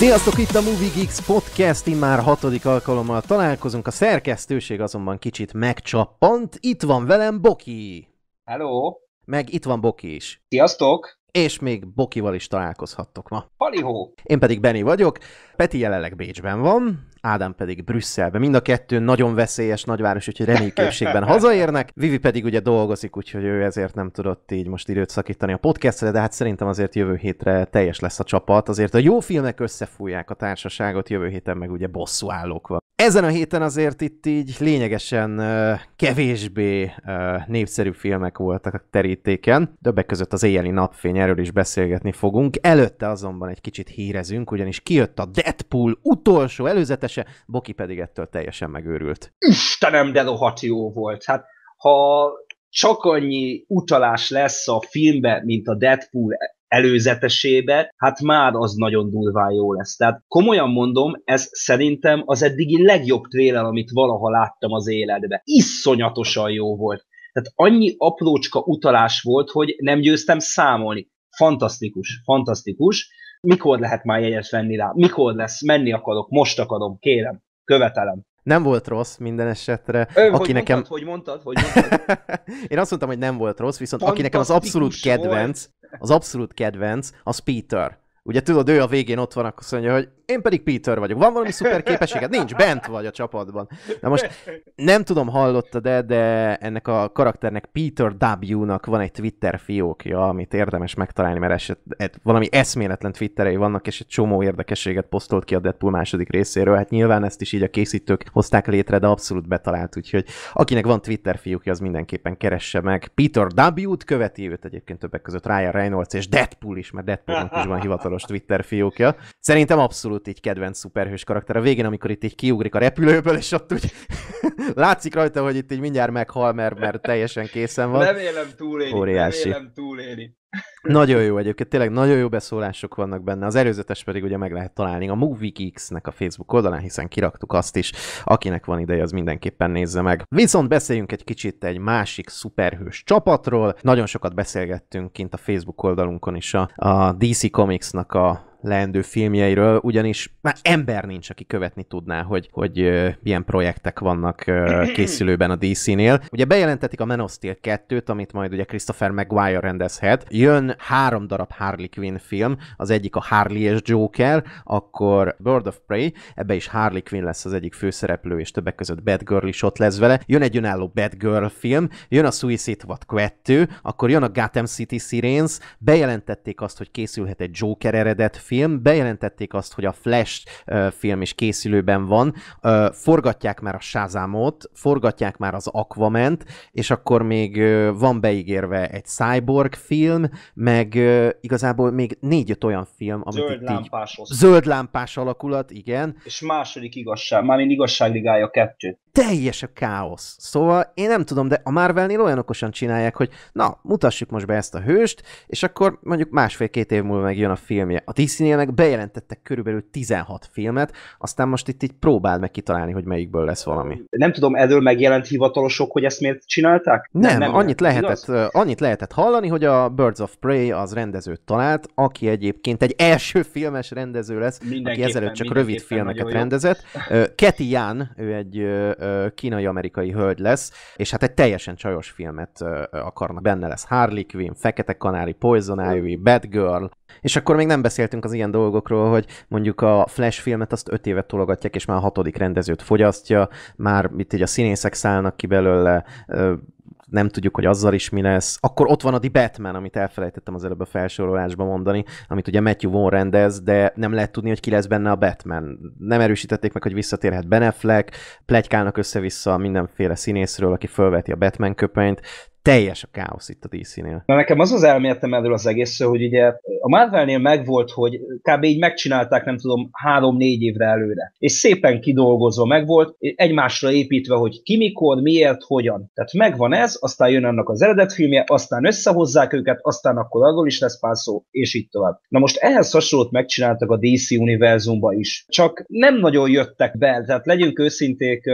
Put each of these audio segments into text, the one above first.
Sziasztok, itt a Movie Geeks Podcast, már hatodik alkalommal találkozunk, a szerkesztőség azonban kicsit megcsappant. Itt van velem Boki! Hello! Meg itt van Boki is. Sziasztok! és még Bokival is találkozhattok ma. Halihó! Én pedig Beni vagyok, Peti jelenleg Bécsben van, Ádám pedig Brüsszelbe. Mind a kettő nagyon veszélyes nagyváros, úgyhogy reménykedségben hazaérnek. Vivi pedig ugye dolgozik, úgyhogy ő ezért nem tudott így most időt szakítani a podcastre, de hát szerintem azért jövő hétre teljes lesz a csapat. Azért a jó filmek összefújják a társaságot, jövő héten meg ugye bosszú állók van. Ezen a héten azért itt így lényegesen uh, kevésbé uh, népszerű filmek voltak a terítéken. Többek között az éjjeli napfény, erről is beszélgetni fogunk. Előtte azonban egy kicsit hírezünk, ugyanis kijött a Deadpool utolsó előzetes se, Boki pedig ettől teljesen megőrült. Istenem, de rohadt jó volt. Hát, ha csak annyi utalás lesz a filmbe, mint a Deadpool előzetesébe, hát már az nagyon durván jó lesz. Tehát komolyan mondom, ez szerintem az eddigi legjobb tréler, amit valaha láttam az életbe. Iszonyatosan jó volt. Tehát annyi aprócska utalás volt, hogy nem győztem számolni fantasztikus, fantasztikus. Mikor lehet már jegyet venni rá? Mikor lesz? Menni akarok, most akarom, kérem, követelem. Nem volt rossz minden esetre. Ő, aki hogy nekem... mondtad, hogy mondtad, hogy mondtad. Én azt mondtam, hogy nem volt rossz, viszont aki nekem az abszolút kedvenc, volt. az abszolút kedvenc, az Peter. Ugye tudod, ő a végén ott van, akkor azt mondja, hogy én pedig Peter vagyok. Van valami szuper képességed? Nincs, bent vagy a csapatban. Na most nem tudom, hallottad de de ennek a karakternek Peter W-nak van egy Twitter fiókja, amit érdemes megtalálni, mert eset, et, valami eszméletlen Twitterei vannak, és egy csomó érdekességet posztolt ki a Deadpool második részéről. Hát nyilván ezt is így a készítők hozták létre, de abszolút betalált, úgyhogy akinek van Twitter fiókja, az mindenképpen keresse meg. Peter W-t követi őt egyébként többek között Ryan Reynolds és Deadpool is, mert Deadpoolnak is van hivatalos Twitter fiókja. Szerintem abszolút abszolút így kedvenc szuperhős karakter. A végén, amikor itt így kiugrik a repülőből, és ott úgy látszik rajta, hogy itt így mindjárt meghal, mert, mert teljesen készen van. Remélem túléli, Óriási. remélem túléli. Nagyon jó egyébként, tényleg nagyon jó beszólások vannak benne, az előzetes pedig ugye meg lehet találni a MovieGeeks-nek a Facebook oldalán, hiszen kiraktuk azt is, akinek van ideje, az mindenképpen nézze meg. Viszont beszéljünk egy kicsit egy másik szuperhős csapatról, nagyon sokat beszélgettünk kint a Facebook oldalunkon is a, a DC Comics-nak a leendő filmjeiről, ugyanis már ember nincs, aki követni tudná, hogy, hogy uh, milyen projektek vannak uh, készülőben a DC-nél. Ugye bejelentetik a Man of Steel 2-t, amit majd ugye Christopher Maguire rendezhet. Jön három darab Harley Quinn film, az egyik a Harley és Joker, akkor Bird of Prey, ebbe is Harley Quinn lesz az egyik főszereplő, és többek között Batgirl is ott lesz vele. Jön egy önálló Batgirl film, jön a Suicide Squad 2, akkor jön a Gotham City Sirens, bejelentették azt, hogy készülhet egy Joker eredet film, bejelentették azt, hogy a Flash film is készülőben van, forgatják már a Shazamot, forgatják már az Aquament, és akkor még van beígérve egy Cyborg film, meg igazából még négy-öt olyan film, amit zöld itt lámpás így, zöld lámpás alakulat, igen. És második igazság, már mint igazságligája kettő teljes a káosz. Szóval én nem tudom, de a Marvelnél olyan okosan csinálják, hogy na, mutassuk most be ezt a hőst, és akkor mondjuk másfél-két év múlva megjön a filmje. A DC-nél meg bejelentettek körülbelül 16 filmet, aztán most itt így próbáld meg kitalálni, hogy melyikből lesz valami. Nem tudom, erről megjelent hivatalosok, hogy ezt miért csinálták? Nem, nem, nem annyit, nem, lehetett, annyit lehetett hallani, hogy a Birds of Prey az rendezőt talált, aki egyébként egy első filmes rendező lesz, aki ezelőtt csak rövid filmeket rendezett. Keti Ján, ő egy kínai-amerikai hölgy lesz, és hát egy teljesen csajos filmet akarnak. Benne lesz Harley Quinn, Fekete Kanári, Poison Ivy, Batgirl, és akkor még nem beszéltünk az ilyen dolgokról, hogy mondjuk a Flash filmet azt öt évet tologatják, és már a hatodik rendezőt fogyasztja, már itt így a színészek szállnak ki belőle, nem tudjuk, hogy azzal is mi lesz. Akkor ott van a The Batman, amit elfelejtettem az előbb a felsorolásban mondani, amit ugye Matthew Vaughn rendez, de nem lehet tudni, hogy ki lesz benne a Batman. Nem erősítették meg, hogy visszatérhet Ben Affleck, plegykálnak össze-vissza mindenféle színészről, aki fölveti a Batman köpenyt, teljes a káosz itt a DC-nél. Na nekem az az elméletem erről az egész, hogy ugye a Marvelnél megvolt, hogy kb. így megcsinálták, nem tudom, három-négy évre előre. És szépen kidolgozva megvolt, egymásra építve, hogy ki mikor, miért, hogyan. Tehát megvan ez, aztán jön annak az eredetfilmje, aztán összehozzák őket, aztán akkor arról is lesz pár szó, és így tovább. Na most ehhez hasonlót megcsináltak a DC univerzumba is. Csak nem nagyon jöttek be, tehát legyünk őszinték,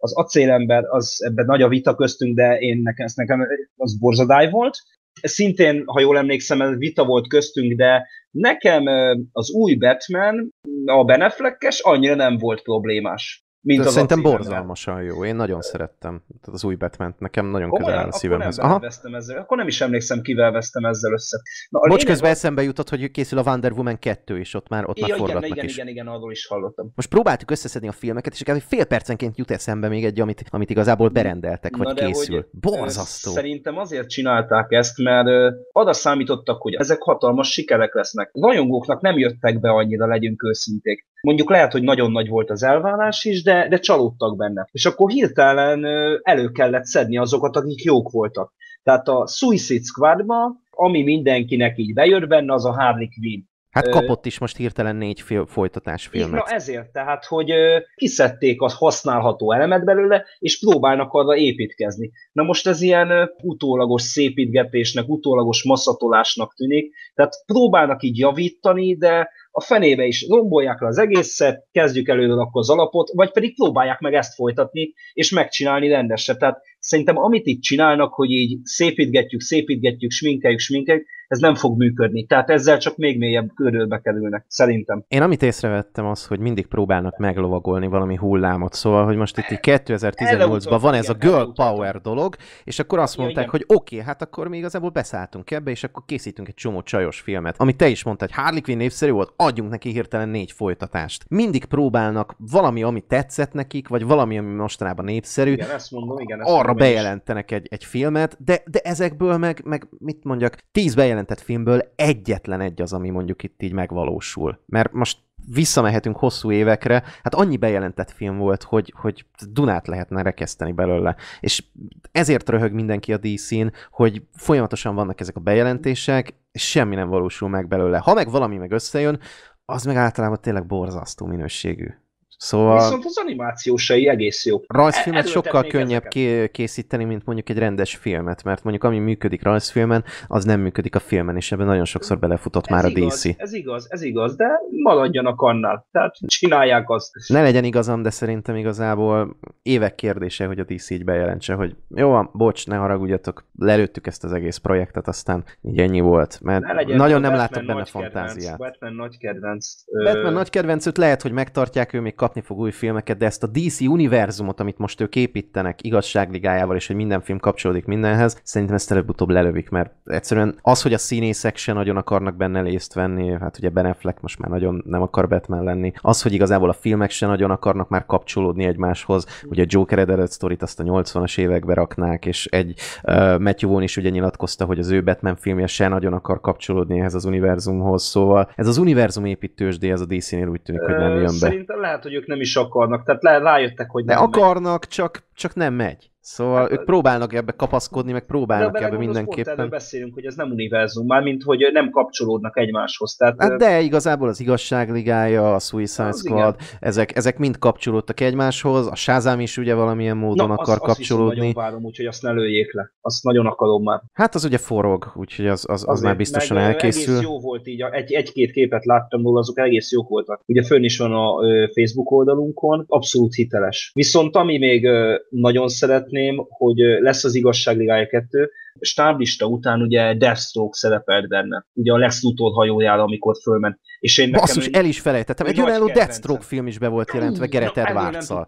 az acélember, az ebben nagy a vita köztünk, de én nekem, ez nekem az borzadály volt. Szintén, ha jól emlékszem, ez vita volt köztünk, de nekem az új Batman, a Beneflekkes annyira nem volt problémás mint az Szerintem borzalmasan jó, én nagyon szerettem. Tehát az új batman nekem nagyon Komolyan, közel áll a szívemhez. Akkor nem, Aha. Ezzel. akkor nem is emlékszem, kivel vesztem ezzel össze. Na, Bocs, közben az... eszembe jutott, hogy készül a Wonder Woman 2 is, ott már, ott ja, már forgatnak igen, igen, is. Igen, igen, igen, arról is hallottam. Most próbáltuk összeszedni a filmeket, és egy fél percenként jut eszembe még egy, amit, amit igazából berendeltek, vagy Na de készül. Hogy Borzasztó. Szerintem azért csinálták ezt, mert oda számítottak, hogy ezek hatalmas sikerek lesznek. Rajongóknak nem jöttek be annyira, legyünk őszinték. Mondjuk lehet, hogy nagyon nagy volt az elvárás is, de, de csalódtak benne. És akkor hirtelen elő kellett szedni azokat, akik jók voltak. Tehát a Suicide Squadba, ami mindenkinek így bejött benne, az a Harley Quinn. Hát kapott is most hirtelen négy fil- folytatás filmet. Na ezért, tehát, hogy kiszedték a használható elemet belőle, és próbálnak arra építkezni. Na most ez ilyen utólagos szépítgetésnek, utólagos maszatolásnak tűnik, tehát próbálnak így javítani, de a fenébe is rombolják le az egészet, kezdjük előről akkor az alapot, vagy pedig próbálják meg ezt folytatni, és megcsinálni rendesen. Tehát szerintem amit itt csinálnak, hogy így szépítgetjük, szépítgetjük, sminkeljük, sminkeljük, ez nem fog működni. Tehát ezzel csak még mélyebb körülbe kerülnek, szerintem. Én amit észrevettem az, hogy mindig próbálnak meglovagolni valami hullámot, szóval, hogy most itt 2018-ban van ez a girl power dolog, és akkor azt mondták, hogy oké, okay, hát akkor mi igazából beszálltunk ebbe, és akkor készítünk egy csomó csajos filmet. Amit te is mondtad, hogy Harley Quinn népszerű volt, adjunk neki hirtelen négy folytatást. Mindig próbálnak valami, ami tetszett nekik, vagy valami, ami mostanában népszerű. Igen, ezt mondom, igen, ezt arra bejelentenek egy, egy filmet, de, de ezekből meg, meg mit mondjak, tíz bejelent. Bejelentett filmből egyetlen egy az, ami mondjuk itt így megvalósul. Mert most visszamehetünk hosszú évekre, hát annyi bejelentett film volt, hogy, hogy Dunát lehetne rekeszteni belőle. És ezért röhög mindenki a DC-n, hogy folyamatosan vannak ezek a bejelentések, és semmi nem valósul meg belőle. Ha meg valami meg összejön, az meg általában tényleg borzasztó minőségű. Szóval... Viszont az animációsai egész jók. Rajzfilmet Erről sokkal könnyebb ké- készíteni, mint mondjuk egy rendes filmet, mert mondjuk ami működik rajzfilmen, az nem működik a filmen, és ebben nagyon sokszor belefutott ez már a igaz, DC. Ez igaz, ez igaz, de maradjanak annál, tehát csinálják azt. Ne legyen igazam, de szerintem igazából évek kérdése, hogy a DC így bejelentse, hogy jó van, bocs, ne haragudjatok, lelőttük ezt az egész projektet, aztán így ennyi volt, mert ne legyen, nagyon nem látok benne nagy fantáziát. Kedvenc, Batman nagy kedvenc. Batman nagy kedvenc, lehet, hogy megtartják, ő még kap kapni fog új filmeket, de ezt a DC univerzumot, amit most ők építenek igazságligájával, és hogy minden film kapcsolódik mindenhez, szerintem ezt előbb-utóbb lelövik, mert egyszerűen az, hogy a színészek se nagyon akarnak benne részt venni, hát ugye Ben Affleck most már nagyon nem akar Batman lenni, az, hogy igazából a filmek se nagyon akarnak már kapcsolódni egymáshoz, ugye a Joker eredet sztorit azt a 80-as évekbe raknák, és egy uh, Matthew Vaughn is ugye nyilatkozta, hogy az ő Batman filmje se nagyon akar kapcsolódni ehhez az univerzumhoz, szóval ez az univerzum építősdé, ez a DC-nél úgy tűnik, hogy nem jön be. Szerintem lehet, hogy ők nem is akarnak, tehát rájöttek, hogy nem De akarnak, megy. Csak, csak nem megy. Szóval hát, ők próbálnak ebbe kapaszkodni, meg próbálnak de ebbe mindenképpen. Pont beszélünk, hogy ez nem univerzum, már mint hogy nem kapcsolódnak egymáshoz. Tehát, hát de igazából az igazságligája, a Suicide az Squad, ezek, ezek mind kapcsolódtak egymáshoz, a Shazam is ugye valamilyen módon Na, akar az, kapcsolódni. Azt várom, úgyhogy azt ne lőjék le. Azt nagyon akarom már. Hát az ugye forog, úgyhogy az, az, az, már biztosan meg, elkészül. Egész jó volt így, egy, egy-két képet láttam róla, azok egész jók voltak. Ugye fönn is van a Facebook oldalunkon, abszolút hiteles. Viszont ami még nagyon szeretném, szeretném, hogy lesz az igazságligája kettő, stáblista után ugye Deathstroke szerepelt benne, ugye a lesz Luthor hajójára, amikor fölment. És én nekem Basszus, egy, el is felejtettem, egy olyan Deathstroke film is be volt jelentve Gerett Edwards-szal.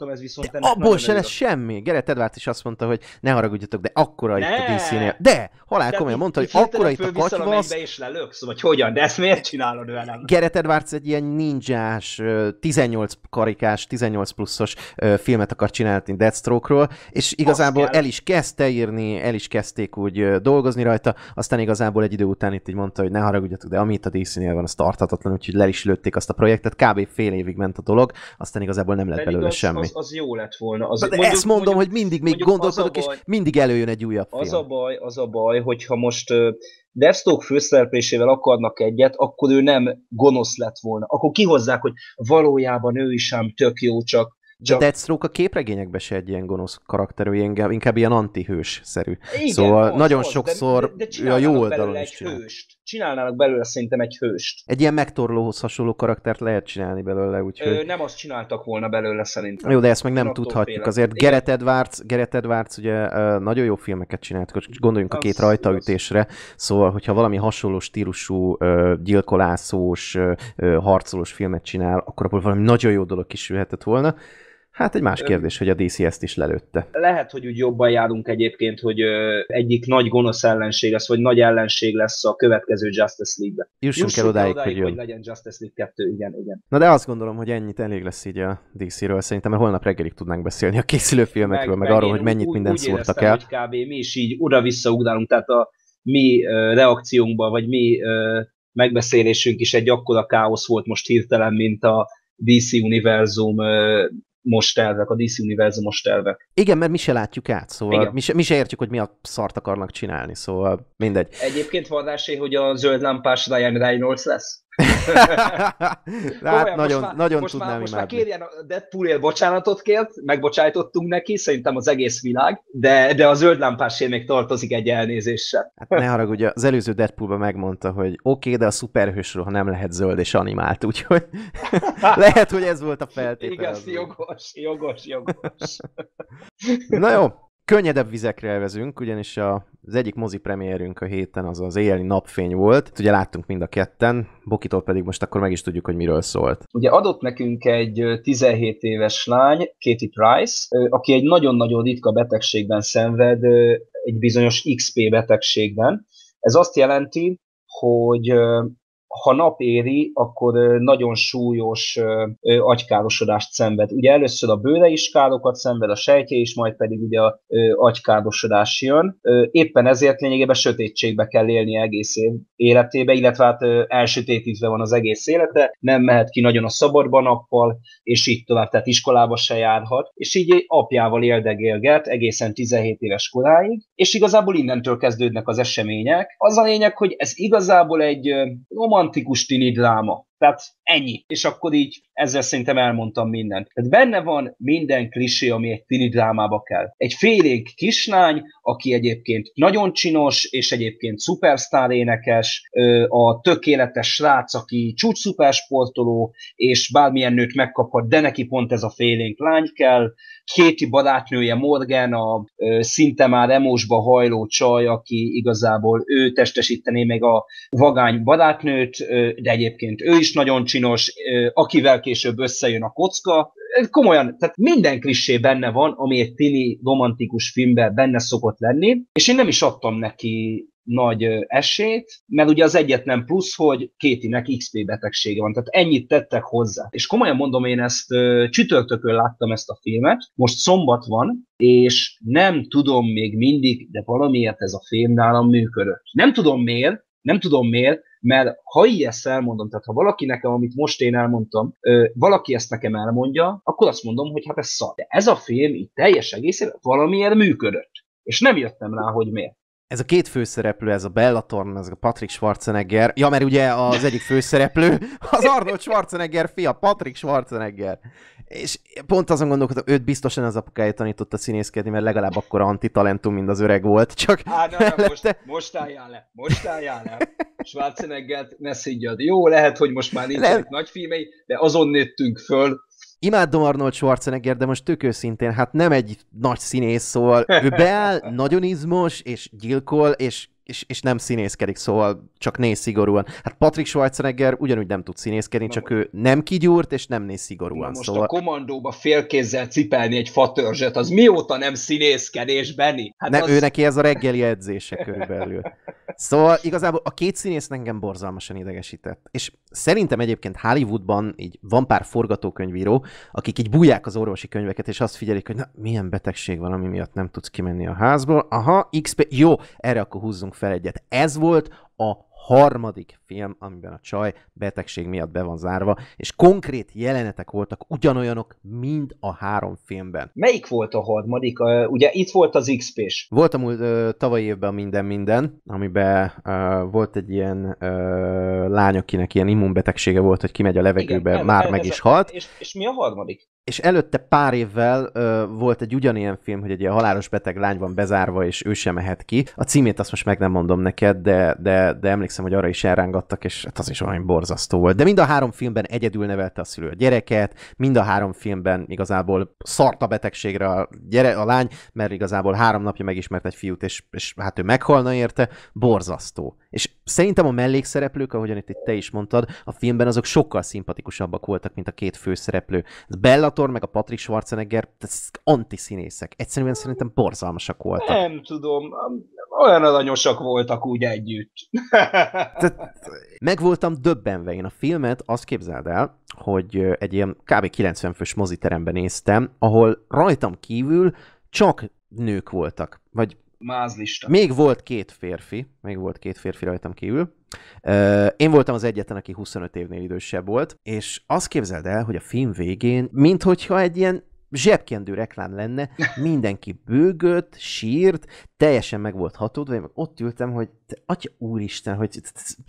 Abból se lesz semmi. Gerett Edwards is azt mondta, hogy ne haragudjatok, de akkora ne. itt a DC-nél. De, halál komolyan mondta, hogy akkora itt a katyvasz. és lelöksz, vagy hogyan, de ezt miért csinálod velem? Gerett Edwards egy ilyen ninjás, 18 karikás, 18 pluszos filmet akar csinálni Deathstroke-ról, és igazából el is kezdte írni, el is kezdték úgy így dolgozni rajta, aztán igazából egy idő után itt így mondta, hogy ne haragudjatok, de amit a DC-nél van, az tarthatatlan, úgyhogy le is lőtték azt a projektet, kb. fél évig ment a dolog, aztán igazából nem lett belőle semmi. Az, az, jó lett volna. Az, de mondjuk, ezt mondom, mondjuk, hogy mindig még gondolkodok, és mindig előjön egy újabb film. Az a baj, az a baj, hogyha most uh, Deathstalk főszereplésével akarnak egyet, akkor ő nem gonosz lett volna. Akkor kihozzák, hogy valójában ő is sem tök jó, csak de Deathstroke a képregényekbe se egy ilyen gonosz karakter, inkább, inkább ilyen antihős-szerű. Igen, szóval most, nagyon most, sokszor de, de ő a jó oldalon is csinál. hőst. Csinálnának belőle szerintem egy hőst. Egy ilyen megtorlóhoz hasonló karaktert lehet csinálni belőle, úgyhogy... Ö, nem azt csináltak volna belőle szerintem. Jó, de ezt meg nem tudhatjuk. Félek. Azért Geret Gerett Edwards, Gerett Edwards ugye nagyon jó filmeket csinált, gondoljunk az, a két rajtaütésre, szóval hogyha valami hasonló stílusú, gyilkolászós, harcolós filmet csinál, akkor abból valami nagyon jó dolog kisülhetett volna. Hát egy más kérdés, hogy a DC ezt is lelőtte. Lehet, hogy úgy jobban járunk egyébként, hogy egyik nagy gonosz ellenség lesz, vagy nagy ellenség lesz a következő Justice League-be. Jussunk, Jussunk el odáig, odáig hogy, hogy legyen Justice League 2, igen, igen. Na de azt gondolom, hogy ennyit elég lesz így a DC-ről, szerintem mert holnap reggelig tudnánk beszélni a készülő filmekről, meg, meg, meg arról, hogy mennyit úgy, úgy szúrtak el. kb. mi is így oda-vissza tehát a mi uh, reakciónkban, vagy mi uh, megbeszélésünk is egy akkora káosz volt most hirtelen, mint a DC univerzum most elvek, a DC most elvek. Igen, mert mi se látjuk át, szóval mi se, mi se értjük, hogy mi a szart akarnak csinálni, szóval mindegy. Egyébként van hogy a zöld lámpás Ryan Reynolds lesz? hát nagyon, már, nagyon most tudnám már, most már kérjen a Deadpoolért bocsánatot kért, megbocsájtottunk neki, szerintem az egész világ, de, de a zöld lámpásé még tartozik egy elnézéssel. Hát ne haragudj, az előző Deadpoolban megmondta, hogy oké, okay, de a ha nem lehet zöld és animált, úgyhogy lehet, hogy ez volt a feltétel. Igaz, jogos, jogos, jogos. Na jó, Könnyedebb vizekre elvezünk, ugyanis a, az egyik mozi premierünk a héten az az éjjeli napfény volt. Ugye láttunk mind a ketten, Bokitól pedig most akkor meg is tudjuk, hogy miről szólt. Ugye adott nekünk egy 17 éves lány, Katie Price, aki egy nagyon-nagyon ritka betegségben szenved, egy bizonyos XP betegségben. Ez azt jelenti, hogy ha nap éri, akkor nagyon súlyos agykárosodást szenved. Ugye először a bőre is károkat szenved, a sejtje is, majd pedig ugye a agykárosodás jön. Éppen ezért lényegében sötétségbe kell élni egész év életébe, illetve hát elsötétítve van az egész élete, nem mehet ki nagyon a szabadban nappal, és így tovább, tehát iskolába se járhat, és így apjával éldegélget egészen 17 éves koráig, és igazából innentől kezdődnek az események. Az a lényeg, hogy ez igazából egy roma quanti cucini di tramo. Tehát ennyi. És akkor így ezzel szerintem elmondtam mindent. Tehát benne van minden klisé, ami egy tini drámába kell. Egy félénk kislány, aki egyébként nagyon csinos, és egyébként szupersztár énekes, a tökéletes srác, aki csúcs szupersportoló, és bármilyen nőt megkaphat, de neki pont ez a félénk lány kell. Kéti barátnője Morgan, a szinte már emósba hajló csaj, aki igazából ő testesítené meg a vagány barátnőt, de egyébként ő is is nagyon csinos, akivel később összejön a kocka. Komolyan, tehát minden klissé benne van, ami egy tini romantikus filmben benne szokott lenni, és én nem is adtam neki nagy esélyt, mert ugye az egyetlen plusz, hogy Kétinek XP betegsége van, tehát ennyit tettek hozzá. És komolyan mondom, én ezt csütörtökön láttam ezt a filmet, most szombat van, és nem tudom még mindig, de valamiért ez a film nálam működött. Nem tudom miért, nem tudom miért, mert ha így ezt elmondom, tehát ha valaki nekem, amit most én elmondtam, valaki ezt nekem elmondja, akkor azt mondom, hogy hát ez szar. De ez a film így teljes egészében valamiért működött. És nem jöttem rá, hogy miért ez a két főszereplő, ez a Bellator, ez a Patrick Schwarzenegger, ja, mert ugye az egyik főszereplő az Arnold Schwarzenegger fia, Patrick Schwarzenegger. És pont azon gondolkodtam, őt biztosan az apukája tanította színészkedni, mert legalább akkor antitalentum, mint az öreg volt, csak Á, na, na, most, most álljál le, most álljál le. Schwarzeneggert ne szígyad. Jó, lehet, hogy most már nincsenek nagy filmei, de azon nőttünk föl, imádom Arnold Schwarzenegger, de most tök őszintén, hát nem egy nagy színész, szóval ő beáll, nagyon izmos, és gyilkol, és és, és nem színészkedik, szóval csak néz szigorúan. Hát Patrick Schwarzenegger ugyanúgy nem tud színészkedni, Na, csak ő nem kigyúrt, és nem néz szigorúan. Most szóval... a komandóba félkézzel cipelni egy fatörzset, az mióta nem színészkedés, Benny? Hát nem, az... ő neki ez a reggeli edzése körülbelül. Szóval igazából a két színész engem borzalmasan idegesített. És szerintem egyébként Hollywoodban így van pár forgatókönyvíró, akik így bújják az orvosi könyveket, és azt figyelik, hogy na, milyen betegség van, ami miatt nem tudsz kimenni a házból. Aha, XP, jó, erre akkor húzzunk fel egyet. Ez volt a harmadik film, amiben a csaj betegség miatt be van zárva, és konkrét jelenetek voltak ugyanolyanok mind a három filmben. Melyik volt a harmadik? Ugye itt volt az xp s Volt uh, tavalyi évben minden minden, amiben uh, volt egy ilyen uh, lány, akinek ilyen immunbetegsége volt, hogy kimegy a levegőbe, Igen, már meg is a... halt. És, és mi a harmadik? és előtte pár évvel ö, volt egy ugyanilyen film, hogy egy ilyen halálos beteg lány van bezárva, és ő sem mehet ki. A címét azt most meg nem mondom neked, de, de, de emlékszem, hogy arra is elrángattam maradtak, és hát az is olyan borzasztó volt. De mind a három filmben egyedül nevelte a szülő a gyereket, mind a három filmben igazából szart a betegségre a, gyere, a lány, mert igazából három napja megismert egy fiút, és, és hát ő meghalna érte, borzasztó. És szerintem a mellékszereplők, ahogyan itt, itt te is mondtad, a filmben azok sokkal szimpatikusabbak voltak, mint a két főszereplő. Bellator meg a Patrick Schwarzenegger, ez antiszínészek. Egyszerűen szerintem borzalmasak voltak. Nem tudom, olyan aranyosak voltak úgy együtt. Tehát meg voltam döbbenve. Én a filmet azt képzeld el, hogy egy ilyen kb. 90 fős moziteremben néztem, ahol rajtam kívül csak nők voltak, vagy mázlista. Még volt két férfi, még volt két férfi rajtam kívül. Én voltam az egyetlen, aki 25 évnél idősebb volt, és azt képzeld el, hogy a film végén, minthogyha egy ilyen zsebkendő reklám lenne, mindenki bőgött, sírt, teljesen meg volt hatódva, én meg ott ültem, hogy te, atya úristen, hogy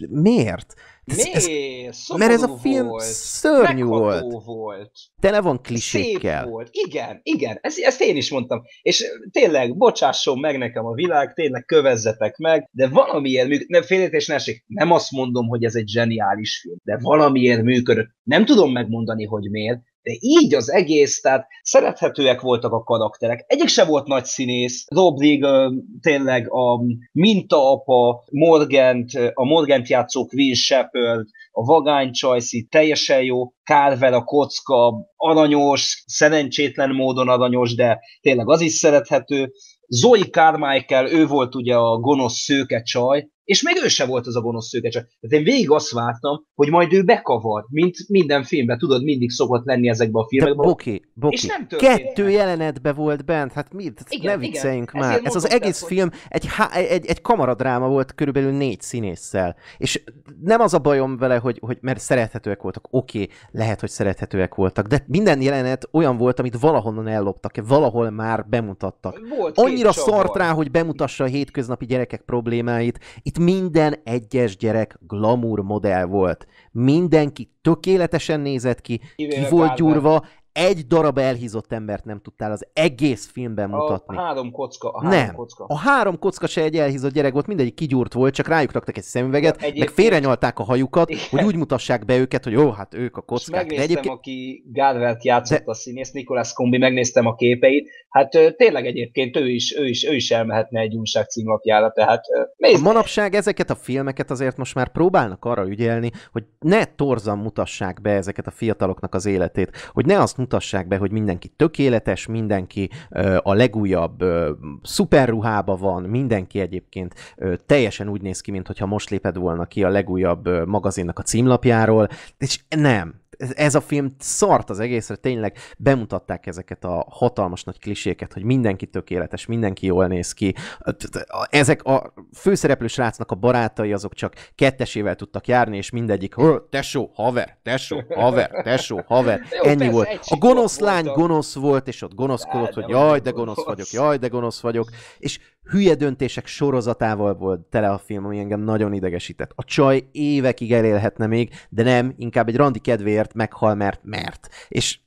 miért? Ez, miért? Ez, mert ez a film volt, szörnyű volt. volt. Tele van klisékkel. Szép volt. Igen, igen, ezt, ezt én is mondtam. És tényleg, bocsásson meg nekem a világ, tényleg kövezzetek meg, de valamiért nem félítés ne esik. Nem azt mondom, hogy ez egy zseniális film, de valamiért működött. Nem tudom megmondani, hogy miért, de így az egész, tehát szerethetőek voltak a karakterek. Egyik se volt nagy színész, Rob Riggle, tényleg a mintaapa, Morgant, a Morgant játszó Will Shepard, a vagány Csajci, teljesen jó, Carver a kocka, aranyos, szerencsétlen módon aranyos, de tényleg az is szerethető. Zoe Carmichael, ő volt ugye a gonosz szőke csaj, és még ő se volt az a gonosz szőke csak. Tehát én végig azt vártam, hogy majd ő bekavar, mint minden filmben, tudod, mindig szokott lenni ezekbe a filmekben. Boki, Boki, és nem kettő jelenetben volt bent, hát mit? Hát igen, ne vicceljünk igen. már. Ez az egész tett, film egy, egy, egy kamaradráma volt körülbelül négy színésszel. És nem az a bajom vele, hogy, hogy mert szerethetőek voltak, oké, okay, lehet, hogy szerethetőek voltak, de minden jelenet olyan volt, amit valahonnan elloptak, valahol már bemutattak. Volt Annyira szart rá, hogy bemutassa a hétköznapi gyerekek problémáit. Itt minden egyes gyerek glamour modell volt. Mindenki tökéletesen nézett ki, ki volt gyúrva, egy darab elhízott embert nem tudtál az egész filmben a mutatni. A három kocka. A három nem. Kocka. A három kocka se egy elhízott gyerek volt, mindegyik kigyúrt volt, csak rájuk raktak egy szemüveget, ja, meg félrenyalták a hajukat, Igen. hogy úgy mutassák be őket, hogy jó, hát ők a kockák. És megnéztem, De egyébként... aki Gárvelt játszott De... a színész, Nikolász Kombi, megnéztem a képeit, hát tényleg egyébként ő is, ő is, ő is elmehetne egy újság címlapjára, tehát nézd. A manapság ezeket a filmeket azért most már próbálnak arra ügyelni, hogy ne torzan mutassák be ezeket a fiataloknak az életét, hogy ne azt mutassák be, hogy mindenki tökéletes, mindenki a legújabb szuperruhába van, mindenki egyébként teljesen úgy néz ki, mintha most léped volna ki a legújabb magazinnak a címlapjáról, és nem, ez a film szart az egészre, tényleg bemutatták ezeket a hatalmas nagy kliséket, hogy mindenki tökéletes, mindenki jól néz ki. Ezek a főszereplő srácnak a barátai azok csak kettesével tudtak járni, és mindegyik, tesó, haver, tesó, haver, tesó, haver, Jó, ennyi volt. A gonosz lány gonosz volt, és ott gonoszkodott, hogy jaj, de gonosz vagyok, jaj, de gonosz vagyok, és hülye döntések sorozatával volt tele a film, ami engem nagyon idegesített. A csaj évekig elélhetne még, de nem, inkább egy randi kedvéért meghal, mert mert. És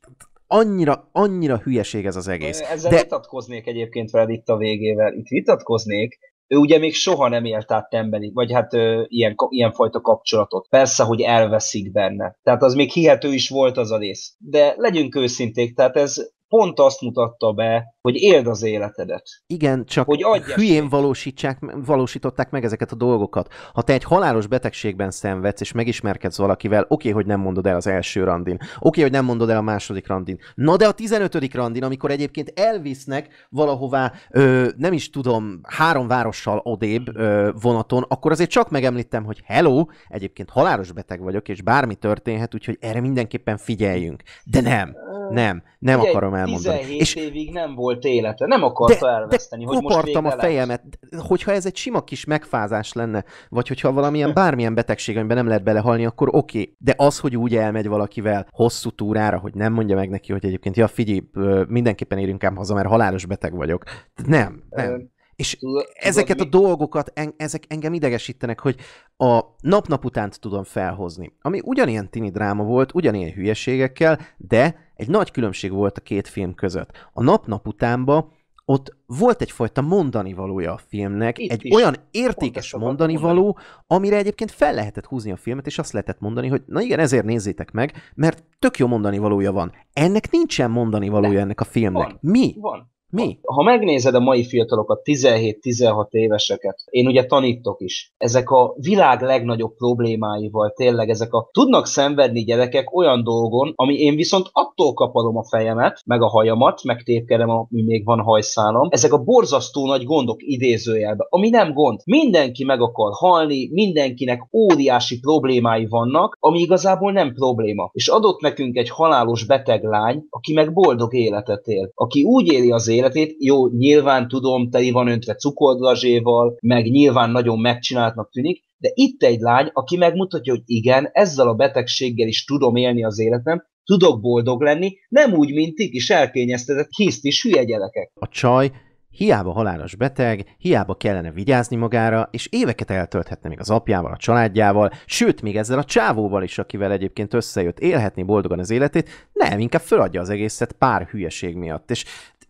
annyira, annyira hülyeség ez az egész. Ezzel de... vitatkoznék egyébként veled itt a végével. Itt vitatkoznék, ő ugye még soha nem élt át tembeli, vagy hát ö, ilyen, fajta kapcsolatot. Persze, hogy elveszik benne. Tehát az még hihető is volt az a rész. De legyünk őszinték, tehát ez pont azt mutatta be, hogy éld az életedet. Igen, csak hogy hülyén valósítsák, valósították meg ezeket a dolgokat. Ha te egy halálos betegségben szenvedsz, és megismerkedsz valakivel, oké, hogy nem mondod el az első randin, oké, hogy nem mondod el a második randin. Na de a 15. randin, amikor egyébként elvisznek valahová, ö, nem is tudom, három várossal odébb ö, vonaton, akkor azért csak megemlítem, hogy hello, egyébként halálos beteg vagyok, és bármi történhet, úgyhogy erre mindenképpen figyeljünk. De nem. Nem, nem Ugye, akarom elmondani. 17 és évig nem volt élete, nem akarta de, elveszteni, de hogy most a elejsz. fejemet, hogyha ez egy sima kis megfázás lenne, vagy hogyha valamilyen bármilyen betegség, amiben nem lehet belehalni, akkor oké. Okay. De az, hogy úgy elmegy valakivel hosszú túrára, hogy nem mondja meg neki, hogy egyébként, ja figyelj, mindenképpen érünk ám haza, mert halálos beteg vagyok. Nem, nem. És tudod, ezeket tudod, a dolgokat, en, ezek engem idegesítenek, hogy a nap-nap utánt tudom felhozni. Ami ugyanilyen tini dráma volt, ugyanilyen hülyeségekkel, de egy nagy különbség volt a két film között. A nap-nap utánba ott volt egyfajta mondani valója a filmnek, Itt egy olyan értékes mondani, mondani való, amire egyébként fel lehetett húzni a filmet, és azt lehetett mondani, hogy na igen, ezért nézzétek meg, mert tök jó mondani valója van. Ennek nincsen mondani valója De. ennek a filmnek. Van. Mi? Van. Mi? Ha megnézed a mai fiatalokat, 17-16 éveseket, én ugye tanítok is, ezek a világ legnagyobb problémáival tényleg, ezek a tudnak szenvedni gyerekek olyan dolgon, ami én viszont attól kapalom a fejemet, meg a hajamat, meg tépkedem, ami még van hajszálom. Ezek a borzasztó nagy gondok idézőjelben, ami nem gond. Mindenki meg akar halni, mindenkinek óriási problémái vannak, ami igazából nem probléma. És adott nekünk egy halálos beteg lány, aki meg boldog életet él, aki úgy éli az életet, életét. Jó, nyilván tudom, teli van öntve cukorglazséval, meg nyilván nagyon megcsináltnak tűnik, de itt egy lány, aki megmutatja, hogy igen, ezzel a betegséggel is tudom élni az életem, tudok boldog lenni, nem úgy, mint ti kis elkényeztetett hisztis hülye gyerekek. A csaj hiába halálos beteg, hiába kellene vigyázni magára, és éveket eltölthetne még az apjával, a családjával, sőt, még ezzel a csávóval is, akivel egyébként összejött élhetni boldogan az életét, nem, inkább föladja az egészet pár hülyeség miatt. És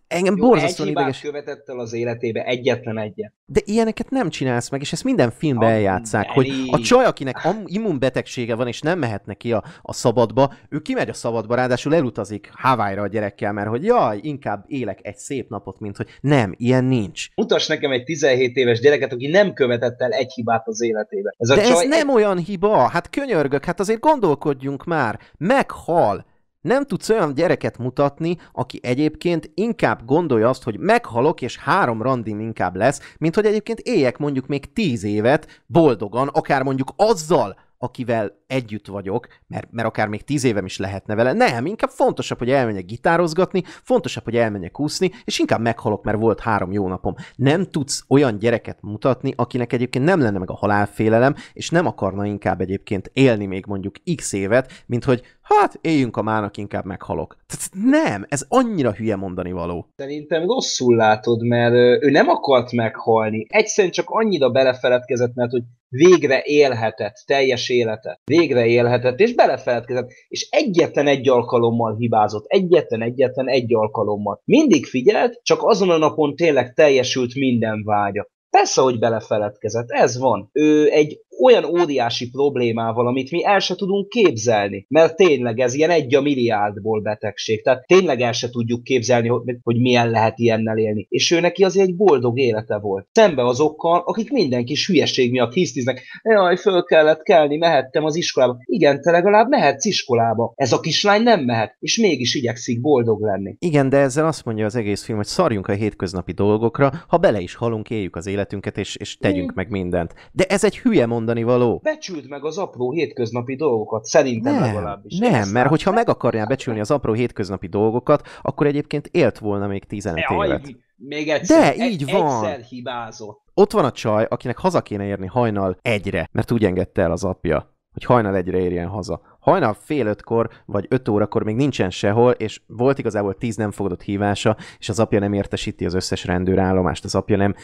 Engem borzasztóan ideges. követett el az életébe, egyetlen egyet. De ilyeneket nem csinálsz meg, és ezt minden filmbe eljátszák, hogy a csaj, akinek immunbetegsége van, és nem mehet neki a, a szabadba, ő kimegy a szabadba, ráadásul elutazik Hawaii-ra a gyerekkel, mert hogy jaj, inkább élek egy szép napot, mint hogy nem, ilyen nincs. Mutas nekem egy 17 éves gyereket, aki nem követett el egy hibát az életébe. Ez a De csaj ez nem olyan hiba, hát könyörgök, hát azért gondolkodjunk már, meghal, nem tudsz olyan gyereket mutatni, aki egyébként inkább gondolja azt, hogy meghalok, és három randim inkább lesz, mint hogy egyébként éljek mondjuk még tíz évet boldogan, akár mondjuk azzal, akivel együtt vagyok, mert, mert akár még tíz évem is lehetne vele. Nem, inkább fontosabb, hogy elmenjek gitározgatni, fontosabb, hogy elmenjek úszni, és inkább meghalok, mert volt három jó napom. Nem tudsz olyan gyereket mutatni, akinek egyébként nem lenne meg a halálfélelem, és nem akarna inkább egyébként élni még mondjuk x évet, mint hogy hát éljünk a mának, inkább meghalok. Tehát nem, ez annyira hülye mondani való. Szerintem rosszul látod, mert ő nem akart meghalni. Egyszerűen csak annyira belefeledkezett, mert hogy végre élhetett, teljes életet, végre élhetett, és belefeledkezett, és egyetlen egy alkalommal hibázott, egyetlen egyetlen egy alkalommal. Mindig figyelt, csak azon a napon tényleg teljesült minden vágya. Persze, hogy belefeledkezett, ez van. Ő egy olyan óriási problémával, amit mi el se tudunk képzelni, mert tényleg ez ilyen egy a milliárdból betegség, tehát tényleg el se tudjuk képzelni, hogy, hogy milyen lehet ilyennel élni. És ő neki azért egy boldog élete volt. Szembe azokkal, akik minden kis hülyeség miatt hisztiznek, jaj, föl kellett kelni, mehettem az iskolába. Igen, te legalább mehetsz iskolába. Ez a kislány nem mehet, és mégis igyekszik boldog lenni. Igen, de ezzel azt mondja az egész film, hogy szarjunk a hétköznapi dolgokra, ha bele is halunk, éljük az életünket, és, és tegyünk mm. meg mindent. De ez egy hülye mondat mondani való? Becsüld meg az apró hétköznapi dolgokat, szerintem nem, legalábbis. Nem, mert hogyha meg akarnál becsülni az apró hétköznapi dolgokat, akkor egyébként élt volna még 15 e, évet. Aj, még egyszer, De, így van. egyszer hibázott. Ott van a csaj, akinek haza kéne érni hajnal egyre, mert úgy engedte el az apja, hogy hajnal egyre érjen haza hajnal fél ötkor, vagy öt órakor még nincsen sehol, és volt igazából tíz nem fogadott hívása, és az apja nem értesíti az összes rendőrállomást, az apja nem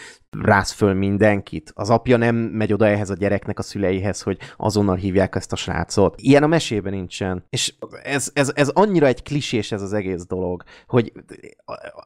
rász föl mindenkit, az apja nem megy oda ehhez a gyereknek a szüleihez, hogy azonnal hívják ezt a srácot. Ilyen a mesében nincsen. És ez, ez, ez annyira egy klisés ez az egész dolog, hogy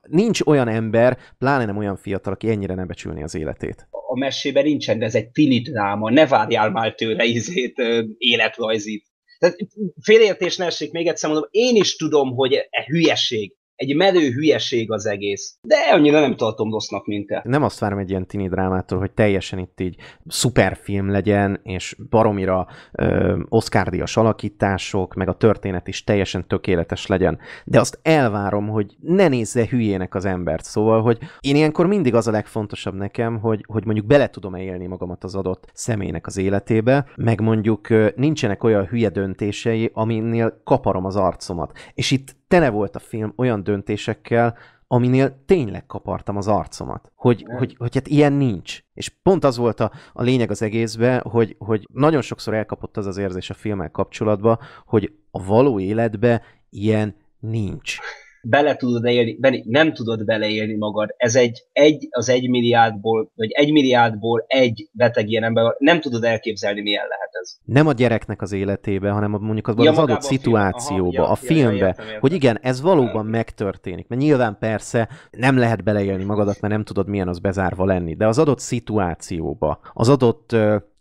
nincs olyan ember, pláne nem olyan fiatal, aki ennyire nem becsülni az életét. A mesében nincsen, de ez egy tini dráma, ne várjál már tőle izét, életrajzit tehát félértés ne essék, még egyszer mondom, én is tudom, hogy e hülyeség egy merő hülyeség az egész. De annyira nem tartom rossznak, mint te. Nem azt várom egy ilyen tini drámától, hogy teljesen itt így szuperfilm legyen, és baromira ö, oszkárdias alakítások, meg a történet is teljesen tökéletes legyen. De azt elvárom, hogy ne nézze hülyének az embert. Szóval, hogy én ilyenkor mindig az a legfontosabb nekem, hogy, hogy mondjuk bele tudom élni magamat az adott személynek az életébe, meg mondjuk nincsenek olyan hülye döntései, aminél kaparom az arcomat. És itt tele volt a film olyan döntésekkel, aminél tényleg kapartam az arcomat. Hogy, hogy, hogy hát ilyen nincs. És pont az volt a, a lényeg az egészben, hogy, hogy nagyon sokszor elkapott az az érzés a filmmel kapcsolatban, hogy a való életbe ilyen nincs bele tudod élni, bele, nem tudod beleélni magad. Ez egy, egy az egy milliárdból, vagy egy milliárdból egy beteg ilyen ember, nem tudod elképzelni, milyen lehet ez. Nem a gyereknek az életébe, hanem a, mondjuk az, ja, az adott a szituációba, film. Aha, a filmbe, ja, értem, értem. hogy igen, ez valóban megtörténik. Mert nyilván persze nem lehet beleélni magadat, mert nem tudod, milyen az bezárva lenni, de az adott szituációba, az adott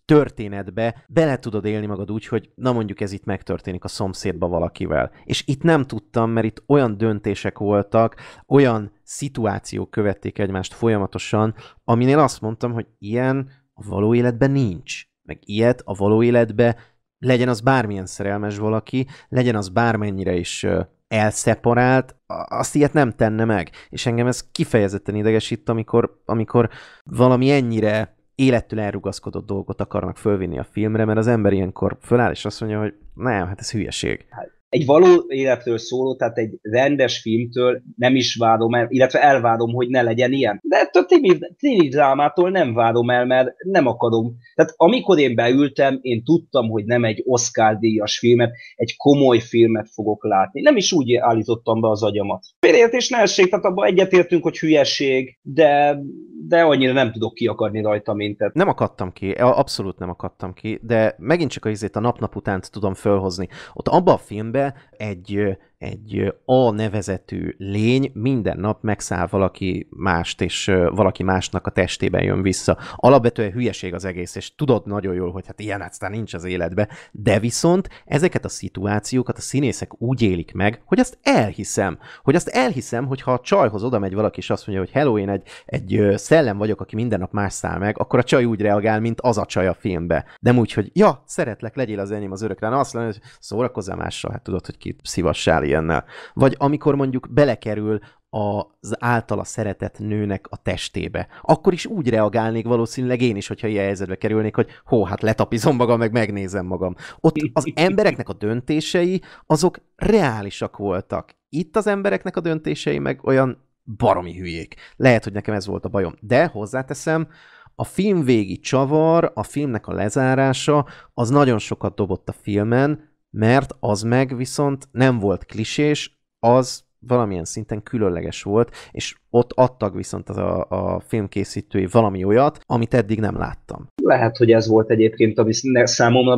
történetbe bele tudod élni magad úgy, hogy na mondjuk ez itt megtörténik a szomszédba valakivel. És itt nem tudtam, mert itt olyan döntések voltak, olyan szituációk követték egymást folyamatosan, aminél azt mondtam, hogy ilyen a való életben nincs. Meg ilyet a való életben legyen az bármilyen szerelmes valaki, legyen az bármennyire is elszeparált, azt ilyet nem tenne meg. És engem ez kifejezetten idegesít, amikor, amikor valami ennyire élettől elrugaszkodott dolgot akarnak fölvinni a filmre, mert az ember ilyenkor föláll és azt mondja, hogy nem, hát ez hülyeség. Hát, egy való életről szóló, tehát egy rendes filmtől nem is várom el, illetve elvárom, hogy ne legyen ilyen. De ettől a tini drámától nem várom el, mert nem akarom. Tehát amikor én beültem, én tudtam, hogy nem egy Oscar-díjas filmet, egy komoly filmet fogok látni. Nem is úgy állítottam be az agyamat. Félértés ne essék, tehát abban egyetértünk, hogy hülyeség, de de annyira nem tudok kiakadni rajta, mint... Tehát... Nem akadtam ki, abszolút nem akadtam ki, de megint csak a izét a nap-nap után tudom fölhozni. Ott abban a filmben egy, egy A nevezetű lény minden nap megszáll valaki mást, és valaki másnak a testében jön vissza. Alapvetően hülyeség az egész, és tudod nagyon jól, hogy hát ilyen aztán nincs az életbe, de viszont ezeket a szituációkat a színészek úgy élik meg, hogy azt elhiszem, hogy azt elhiszem, hogy ha a csajhoz oda megy valaki, és azt mondja, hogy hello, én egy, egy szellem vagyok, aki minden nap más száll meg, akkor a csaj úgy reagál, mint az a csaj a filmbe. Nem úgy, hogy ja, szeretlek, legyél az enyém az örökre, Na, azt lenne, hogy szórakozzál mással, hát tudod, hogy ki kicsit szivassál ilyennel. Vagy amikor mondjuk belekerül az általa szeretett nőnek a testébe. Akkor is úgy reagálnék valószínűleg én is, hogyha ilyen helyzetbe kerülnék, hogy hó, hát letapizom magam, meg megnézem magam. Ott az embereknek a döntései, azok reálisak voltak. Itt az embereknek a döntései meg olyan baromi hülyék. Lehet, hogy nekem ez volt a bajom. De hozzáteszem, a film végi csavar, a filmnek a lezárása, az nagyon sokat dobott a filmen, mert az meg viszont nem volt klisés, az valamilyen szinten különleges volt, és ott adtak viszont az a, a filmkészítői valami olyat, amit eddig nem láttam. Lehet, hogy ez volt egyébként, ami számomra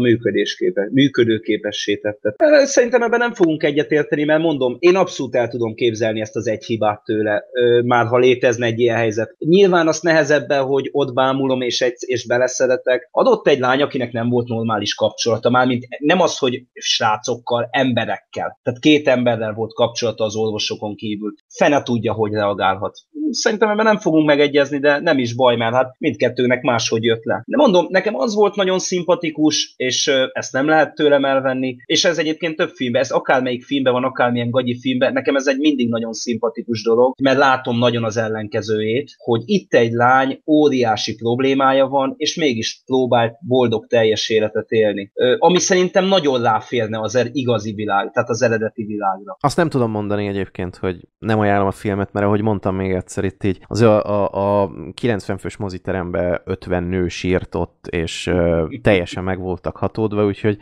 működőképessé tette. Szerintem ebben nem fogunk egyetérteni, mert mondom, én abszolút el tudom képzelni ezt az egy hibát tőle, már ha létezne egy ilyen helyzet. Nyilván azt nehezebben, hogy ott bámulom és, egy, és beleszeretek. Adott egy lány, akinek nem volt normális kapcsolata, mármint nem az, hogy srácokkal, emberekkel. Tehát két emberrel volt kapcsolata az orvosokon kívül fene tudja, hogy reagálhat. Szerintem ebben nem fogunk megegyezni, de nem is baj, mert hát mindkettőnek máshogy jött le. De mondom, nekem az volt nagyon szimpatikus, és ezt nem lehet tőlem elvenni, és ez egyébként több filmben, ez akármelyik filmben van, akármilyen gagyi filmben, nekem ez egy mindig nagyon szimpatikus dolog, mert látom nagyon az ellenkezőjét, hogy itt egy lány óriási problémája van, és mégis próbált boldog teljes életet élni. Ami szerintem nagyon ráférne az er-, igazi világ, tehát az eredeti világra. Azt nem tudom mondani egyébként, hogy nem ajánlom a filmet, mert ahogy mondtam még egyszer, itt így az a, a, a 90 fős moziterembe 50 nő sírt ott, és ö, teljesen meg voltak hatódva, úgyhogy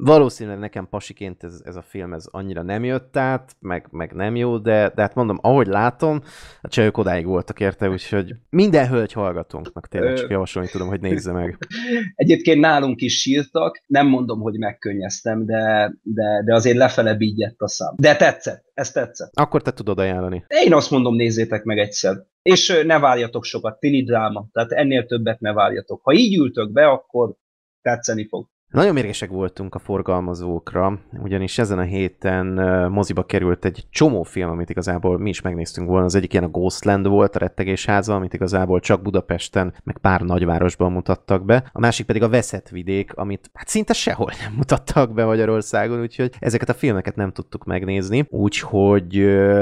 valószínűleg nekem pasiként ez, ez a film ez annyira nem jött át, meg, meg nem jó, de, de hát mondom, ahogy látom, a csajok odáig voltak érte, úgyhogy minden hölgy hallgatónknak tényleg csak javasolni tudom, hogy nézze meg. Egyébként nálunk is sírtak, nem mondom, hogy megkönnyeztem, de, de, de azért lefele bígyett a szám. De tetszett, ez tetszett. Akkor te tudod ajánlani. Én azt mondom, nézzétek meg egyszer. És ne várjatok sokat, tini dráma, tehát ennél többet ne várjatok. Ha így ültök be, akkor tetszeni fog. Nagyon mérgesek voltunk a forgalmazókra, ugyanis ezen a héten moziba került egy csomó film, amit igazából mi is megnéztünk volna. Az egyik ilyen a Ghostland volt, a rettegés háza, amit igazából csak Budapesten, meg pár nagyvárosban mutattak be. A másik pedig a Veszett vidék, amit hát szinte sehol nem mutattak be Magyarországon, úgyhogy ezeket a filmeket nem tudtuk megnézni. Úgyhogy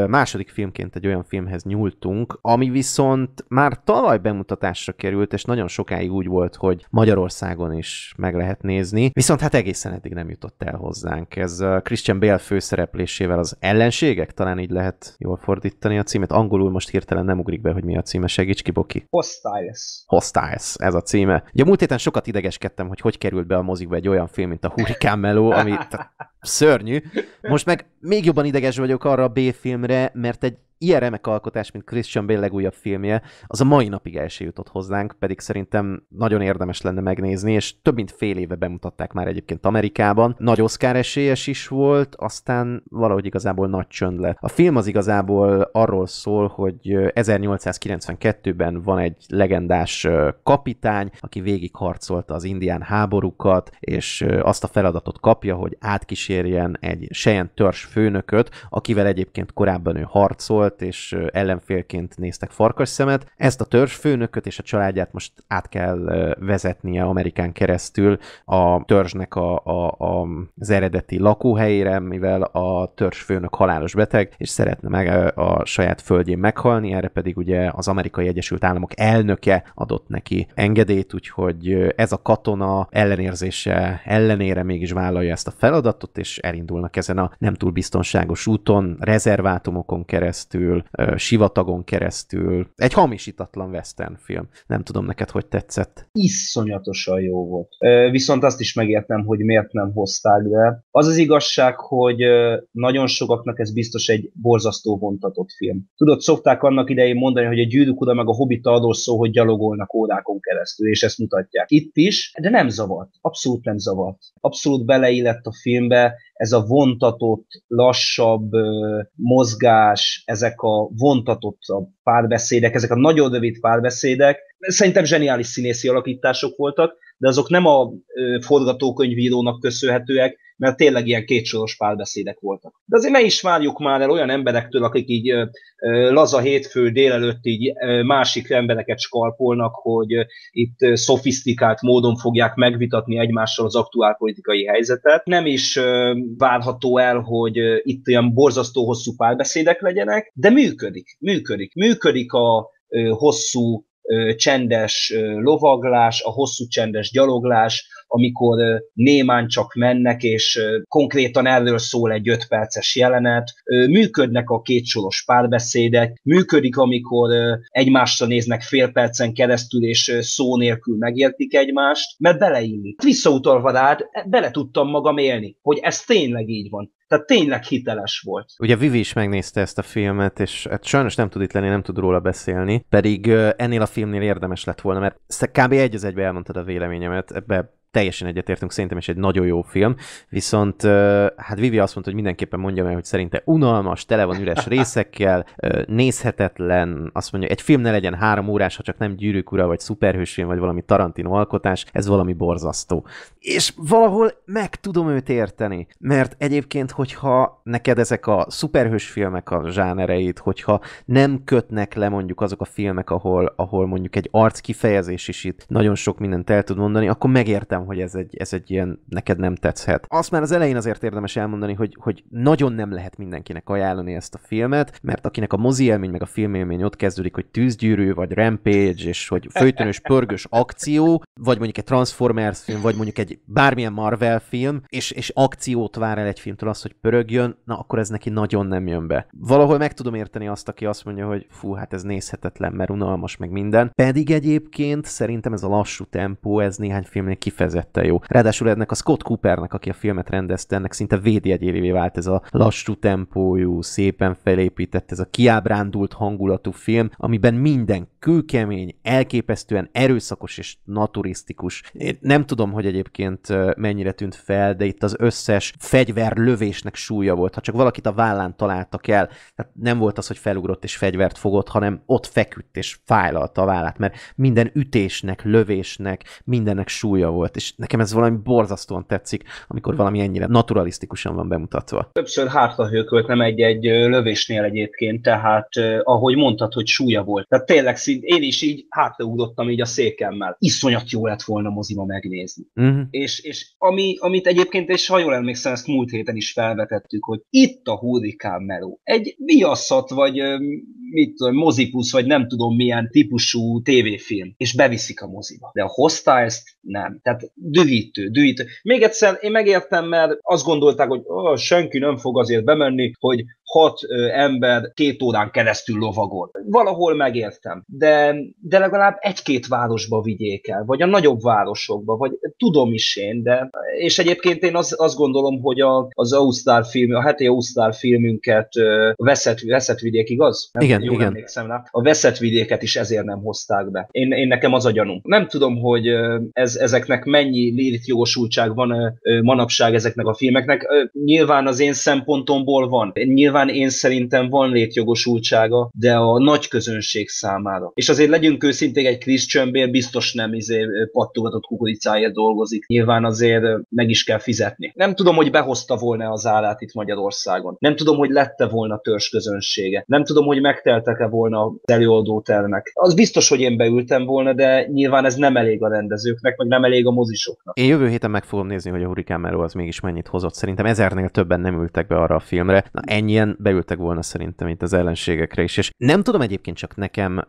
második filmként egy olyan filmhez nyúltunk, ami viszont már tavaly bemutatásra került, és nagyon sokáig úgy volt, hogy Magyarországon is meg lehet nézni nézni, viszont hát egészen eddig nem jutott el hozzánk. Ez Christian Bale főszereplésével az ellenségek, talán így lehet jól fordítani a címet. Angolul most hirtelen nem ugrik be, hogy mi a címe, segíts ki, Boki. Hostiles. Hostiles, ez a címe. Ugye múlt héten sokat idegeskedtem, hogy hogy került be a mozikba egy olyan film, mint a Hurricane Melo, ami szörnyű. Most meg még jobban ideges vagyok arra a B-filmre, mert egy ilyen remek alkotás, mint Christian Bale legújabb filmje, az a mai napig első jutott hozzánk, pedig szerintem nagyon érdemes lenne megnézni, és több mint fél éve bemutatták már egyébként Amerikában. Nagy Oscar esélyes is volt, aztán valahogy igazából nagy csönd lett. A film az igazából arról szól, hogy 1892-ben van egy legendás kapitány, aki végigharcolta az indián háborúkat, és azt a feladatot kapja, hogy átkísér kérjen egy Sejen törzs főnököt, akivel egyébként korábban ő harcolt, és ellenfélként néztek farkas szemet. Ezt a törzs főnököt és a családját most át kell vezetnie Amerikán keresztül a törzsnek a, a, a, az eredeti lakóhelyére, mivel a törzs főnök halálos beteg, és szeretne meg a saját földjén meghalni, erre pedig ugye az Amerikai Egyesült Államok elnöke adott neki engedélyt, úgyhogy ez a katona ellenérzése ellenére mégis vállalja ezt a feladatot, és elindulnak ezen a nem túl biztonságos úton, rezervátumokon keresztül, sivatagon keresztül. Egy hamisítatlan western film. Nem tudom neked, hogy tetszett. Iszonyatosan jó volt. Viszont azt is megértem, hogy miért nem hozták be. Az az igazság, hogy nagyon sokaknak ez biztos egy borzasztó vontatott film. Tudod, szokták annak idején mondani, hogy a gyűrűk oda meg a hobbit adós szó, hogy gyalogolnak órákon keresztül, és ezt mutatják. Itt is, de nem zavart. Abszolút nem zavart. Abszolút beleillett a filmbe, ez a vontatott, lassabb mozgás, ezek a vontatott párbeszédek, ezek a nagyon rövid párbeszédek, szerintem zseniális színészi alakítások voltak, de azok nem a forgatókönyvírónak köszönhetőek, mert tényleg ilyen kétsoros párbeszédek voltak. De azért ne is várjuk már el olyan emberektől, akik így laza hétfő délelőtt így másik embereket skalpolnak, hogy itt szofisztikált módon fogják megvitatni egymással az aktuál politikai helyzetet. Nem is várható el, hogy itt olyan borzasztó hosszú párbeszédek legyenek, de működik, működik. Működik a hosszú csendes lovaglás, a hosszú csendes gyaloglás, amikor némán csak mennek, és konkrétan erről szól egy 5 perces jelenet. Működnek a soros párbeszédek, működik, amikor egymásra néznek fél percen keresztül, és szó nélkül megértik egymást, mert beleillik. Visszautalva rád, e, bele tudtam magam élni, hogy ez tényleg így van. Tehát tényleg hiteles volt. Ugye Vivi is megnézte ezt a filmet, és hát sajnos nem tud itt lenni, nem tud róla beszélni, pedig ennél a filmnél érdemes lett volna, mert kb. egy az egybe elmondtad a véleményemet, ebbe teljesen egyetértünk, szerintem is egy nagyon jó film, viszont hát Vivi azt mondta, hogy mindenképpen mondja meg, hogy szerinte unalmas, tele van üres részekkel, nézhetetlen, azt mondja, egy film ne legyen három órás, ha csak nem gyűrűk ura, vagy szuperhősfilm, vagy valami Tarantino alkotás, ez valami borzasztó. És valahol meg tudom őt érteni, mert egyébként, hogyha neked ezek a szuperhős filmek a zsánereit, hogyha nem kötnek le mondjuk azok a filmek, ahol, ahol mondjuk egy arc kifejezés is itt nagyon sok mindent el tud mondani, akkor megértem, hogy ez egy, ez egy ilyen neked nem tetszhet. Azt már az elején azért érdemes elmondani, hogy, hogy nagyon nem lehet mindenkinek ajánlani ezt a filmet, mert akinek a mozi élmény, meg a filmélmény ott kezdődik, hogy tűzgyűrű, vagy rampage, és hogy főtönös, pörgős akció, vagy mondjuk egy Transformers film, vagy mondjuk egy bármilyen Marvel film, és, és akciót vár el egy filmtől az, hogy pörögjön, na akkor ez neki nagyon nem jön be. Valahol meg tudom érteni azt, aki azt mondja, hogy fú, hát ez nézhetetlen, mert unalmas, meg minden. Pedig egyébként szerintem ez a lassú tempó, ez néhány filmnél kifejezetten kifejezetten jó. Ráadásul ennek a Scott Coopernek, aki a filmet rendezte, ennek szinte védjegyévé vált ez a lassú tempójú, szépen felépített, ez a kiábrándult hangulatú film, amiben minden kőkemény, elképesztően erőszakos és naturisztikus. Én nem tudom, hogy egyébként mennyire tűnt fel, de itt az összes fegyver lövésnek súlya volt. Ha csak valakit a vállán találtak el, tehát nem volt az, hogy felugrott és fegyvert fogott, hanem ott feküdt és fájlalta a vállát, mert minden ütésnek, lövésnek, mindennek súlya volt. És és nekem ez valami borzasztóan tetszik, amikor hm. valami ennyire naturalisztikusan van bemutatva. Többször hátra hőkölt nem egy-egy lövésnél egyébként, tehát ahogy mondtad, hogy súlya volt. Tehát tényleg szint, én is így hátraugrottam így a székemmel. Iszonyat jó lett volna moziba megnézni. Uh-huh. És, és ami, amit egyébként, és ha jól emlékszem, ezt múlt héten is felvetettük, hogy itt a hurrikán meló. Egy viaszat, vagy mit tudom, mozipusz, vagy nem tudom milyen típusú tévéfilm, és beviszik a moziba. De a Hostiles nem. Tehát dühítő, dühítő. Még egyszer én megértem, mert azt gondolták, hogy ó, senki nem fog azért bemenni, hogy hat ember két órán keresztül lovagol. Valahol megértem, de, de legalább egy-két városba vigyék el, vagy a nagyobb városokba, vagy tudom is én, de... És egyébként én az, azt gondolom, hogy a, az Ausztár film, a heti Ausztár filmünket veszett, veszett vidék, igaz? Nem, igen, jól igen. emlékszem rá. A veszett vidéket is ezért nem hozták be. Én, én nekem az a gyanúm. Nem tudom, hogy ez, ezeknek mennyi létjogosultság van manapság ezeknek a filmeknek. Nyilván az én szempontomból van. Nyilván nyilván én szerintem van létjogosultsága, de a nagy közönség számára. És azért legyünk őszinték, egy Chris Bale biztos nem izé pattogatott kukoricáért dolgozik. Nyilván azért meg is kell fizetni. Nem tudom, hogy behozta volna az állát itt Magyarországon. Nem tudom, hogy lette volna törzs közönsége. Nem tudom, hogy megteltek-e volna az termek. Az biztos, hogy én beültem volna, de nyilván ez nem elég a rendezőknek, meg nem elég a mozisoknak. Én jövő héten meg fogom nézni, hogy a Hurricane az mégis mennyit hozott. Szerintem ezernél többen nem ültek be arra a filmre. Na, ennyien beültek volna szerintem itt az ellenségekre is. És nem tudom egyébként csak nekem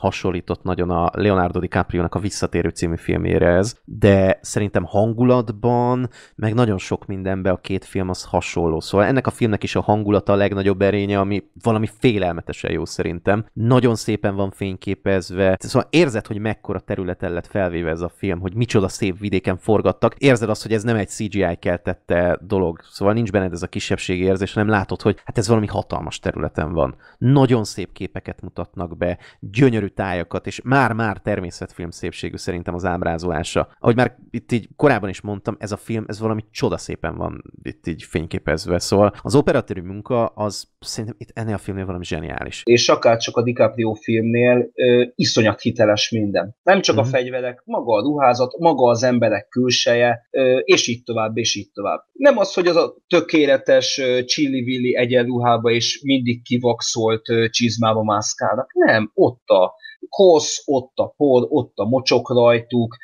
hasonlított nagyon a Leonardo DiCaprio-nak a Visszatérő című filmére, ez, de szerintem hangulatban, meg nagyon sok mindenben a két film az hasonló. Szóval ennek a filmnek is a hangulata a legnagyobb erénye, ami valami félelmetesen jó szerintem. Nagyon szépen van fényképezve, szóval érzed, hogy mekkora területen lett felvéve ez a film, hogy micsoda szép vidéken forgattak. Érzed azt, hogy ez nem egy CGI keltette dolog, szóval nincs benned ez a kisebbségi érzés, hanem látod, hogy hát ez valami hatalmas területen van. Nagyon szép képeket mutatnak be, gyönyörű tájakat, és már-már természetfilm szépségű szerintem az ábrázolása. Ahogy már itt így korábban is mondtam, ez a film, ez valami csodaszépen van itt így fényképezve, szóval az operatőri munka az szerintem itt ennél a filmnél valami zseniális. És akár csak a DiCaprio filmnél ö, iszonyat hiteles minden. Nem csak mm-hmm. a mhm. fegyverek, maga a ruházat, maga az emberek külseje, ö, és így tovább, és így tovább. Nem az, hogy az a tökéletes csillivilli egyenruhába és mindig kivakszolt csizmába mászkálnak, nem, ott a kosz, ott a por, ott a mocsok rajtuk,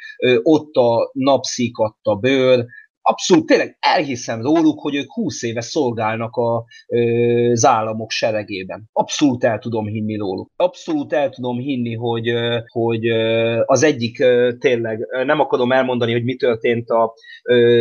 ott a napszikadt a bőr, abszolút tényleg elhiszem róluk, hogy ők 20 éve szolgálnak a, az államok seregében. Abszolút el tudom hinni róluk. Abszolút el tudom hinni, hogy, hogy az egyik tényleg, nem akarom elmondani, hogy mi történt a,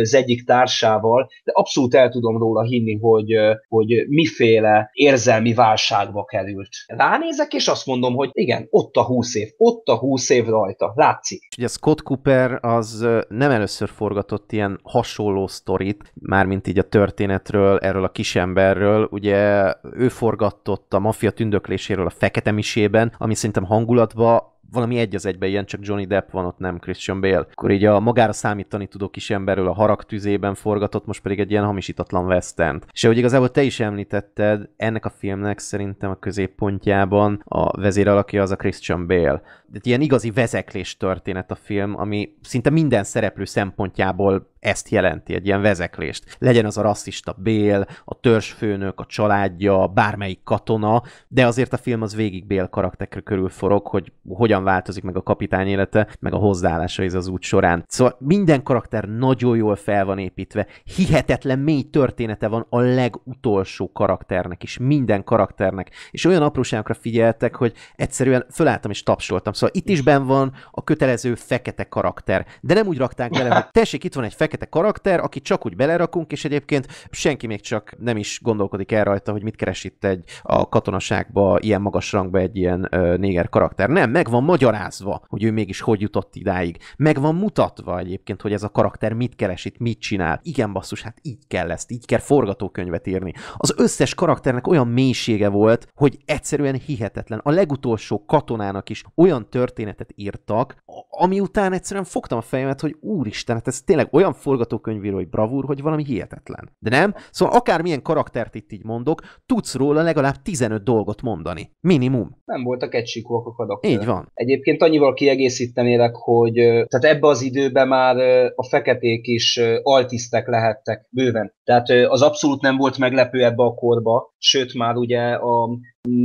az egyik társával, de abszolút el tudom róla hinni, hogy, hogy miféle érzelmi válságba került. Ránézek, és azt mondom, hogy igen, ott a 20 év, ott a 20 év rajta, látszik. Ugye Scott Cooper az nem először forgatott ilyen has hasonló sztorit, mármint így a történetről, erről a kisemberről, ugye ő forgattott a maffia tündökléséről a Fekete Misében, ami szerintem hangulatba valami egy az egyben ilyen, csak Johnny Depp van ott, nem Christian Bale. Akkor így a magára számítani tudó kis emberről a harag tüzében forgatott, most pedig egy ilyen hamisítatlan West End. És ahogy igazából te is említetted, ennek a filmnek szerintem a középpontjában a vezér alakja az a Christian Bale. De ilyen igazi vezeklés történet a film, ami szinte minden szereplő szempontjából ezt jelenti, egy ilyen vezeklést. Legyen az a rasszista Bél, a törzsfőnök, a családja, bármelyik katona, de azért a film az végig Bél karakterkör körül forog, hogy hogyan változik meg a kapitány élete, meg a hozzáállása ez az út során. Szóval minden karakter nagyon jól fel van építve, hihetetlen mély története van a legutolsó karakternek is, minden karakternek, és olyan apróságokra figyeltek, hogy egyszerűen fölálltam és tapsoltam. Szóval itt is ben van a kötelező fekete karakter, de nem úgy rakták bele, hogy tessék, itt van egy fekete fekete karakter, aki csak úgy belerakunk, és egyébként senki még csak nem is gondolkodik el rajta, hogy mit keres itt egy a katonaságba, ilyen magas rangba egy ilyen ö, néger karakter. Nem, meg van magyarázva, hogy ő mégis hogy jutott idáig. Meg van mutatva egyébként, hogy ez a karakter mit keres itt, mit csinál. Igen, basszus, hát így kell ezt, így kell forgatókönyvet írni. Az összes karakternek olyan mélysége volt, hogy egyszerűen hihetetlen. A legutolsó katonának is olyan történetet írtak, ami után egyszerűen fogtam a fejemet, hogy úristen, hát ez tényleg olyan forgatókönyvírói bravúr, hogy valami hihetetlen. De nem? Szóval akármilyen karaktert itt így mondok, tudsz róla legalább 15 dolgot mondani. Minimum. Nem voltak egysíkúak a karakter. Így van. Egyébként annyival kiegészítenélek, hogy tehát ebbe az időben már a feketék is altisztek lehettek bőven. Tehát az abszolút nem volt meglepő ebbe a korba, sőt már ugye a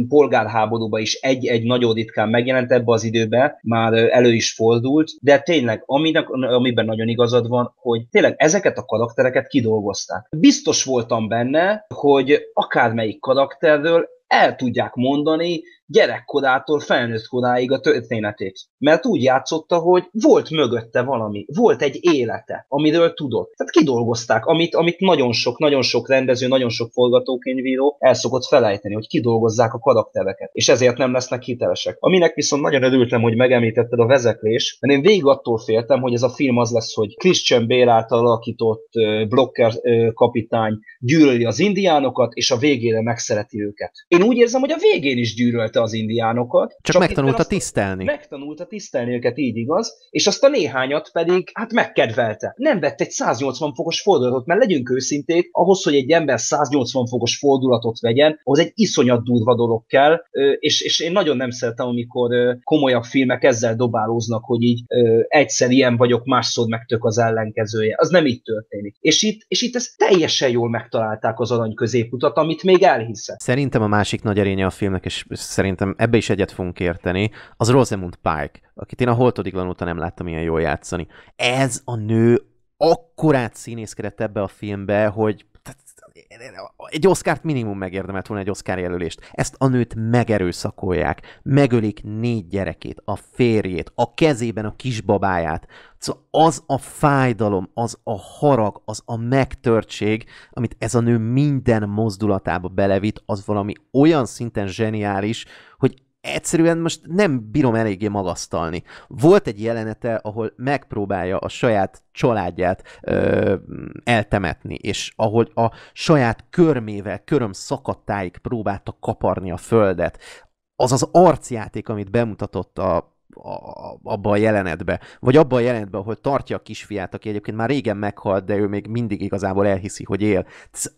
polgárháborúba is egy-egy nagyon ritkán megjelent ebbe az időben, már elő is fordult, de tényleg, aminek, amiben nagyon igazad van, hogy tényleg ezeket a karaktereket kidolgozták. Biztos voltam benne, hogy akármelyik karakterről el tudják mondani gyerekkorától felnőtt koráig a történetét. Mert úgy játszotta, hogy volt mögötte valami, volt egy élete, amiről tudott. Tehát kidolgozták, amit, amit nagyon sok, nagyon sok rendező, nagyon sok forgatókönyvíró el szokott felejteni, hogy kidolgozzák a karaktereket, és ezért nem lesznek hitelesek. Aminek viszont nagyon örültem, hogy megemlítetted a vezeklés, mert én végig attól féltem, hogy ez a film az lesz, hogy Christian Bale által alakított blokker kapitány gyűlöli az indiánokat, és a végére megszereti őket. Én úgy érzem, hogy a végén is gyűlölte az indiánokat. Csak, csak megtanulta tisztelni. Megtanulta tisztelni őket, így igaz, és azt a néhányat pedig hát megkedvelte. Nem vett egy 180 fokos fordulatot, mert legyünk őszinték, ahhoz, hogy egy ember 180 fokos fordulatot vegyen, az egy iszonyat durva dolog kell, és, és én nagyon nem szeretem, amikor komolyabb filmek ezzel dobálóznak, hogy így egyszer ilyen vagyok, másszor megtök az ellenkezője. Az nem így történik. És itt, és itt ez teljesen jól megtalálták az arany középutat, amit még elhiszem. Szerintem a másik nagy erénye a filmnek, és szerintem szerintem ebbe is egyet fogunk érteni, az Rosemund Pike, akit én a holtodik óta nem láttam ilyen jól játszani. Ez a nő akkorát színészkedett ebbe a filmbe, hogy egy oszkárt minimum megérdemelt volna egy oszkár jelölést. Ezt a nőt megerőszakolják, megölik négy gyerekét, a férjét, a kezében a kisbabáját. Szóval az a fájdalom, az a harag, az a megtörtség, amit ez a nő minden mozdulatába belevitt, az valami olyan szinten zseniális, hogy egyszerűen most nem bírom eléggé magasztalni. Volt egy jelenete, ahol megpróbálja a saját családját ö, eltemetni, és ahogy a saját körmével, köröm szakadtáig próbálta kaparni a földet. Az az arcjáték, amit bemutatott a a, abba a jelenetbe, vagy abba a jelenetbe, ahol tartja a kisfiát, aki egyébként már régen meghalt, de ő még mindig igazából elhiszi, hogy él. Ez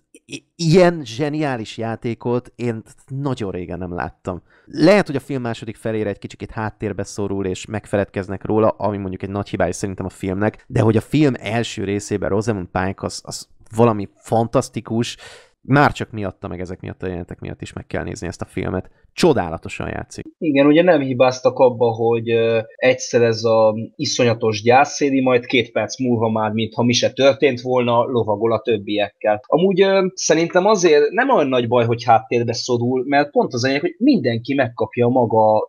ilyen zseniális játékot én nagyon régen nem láttam. Lehet, hogy a film második felére egy kicsit háttérbe szorul, és megfeledkeznek róla, ami mondjuk egy nagy hibája szerintem a filmnek, de hogy a film első részében Rosamund Pike az, az valami fantasztikus, már csak miatta, meg ezek miatt a jelenetek miatt is meg kell nézni ezt a filmet csodálatosan játszik. Igen, ugye nem hibáztak abba, hogy egyszer ez a iszonyatos gyászszéli, majd két perc múlva már, mintha mi se történt volna, lovagol a többiekkel. Amúgy szerintem azért nem olyan nagy baj, hogy háttérbe szorul, mert pont az enyém, hogy mindenki megkapja maga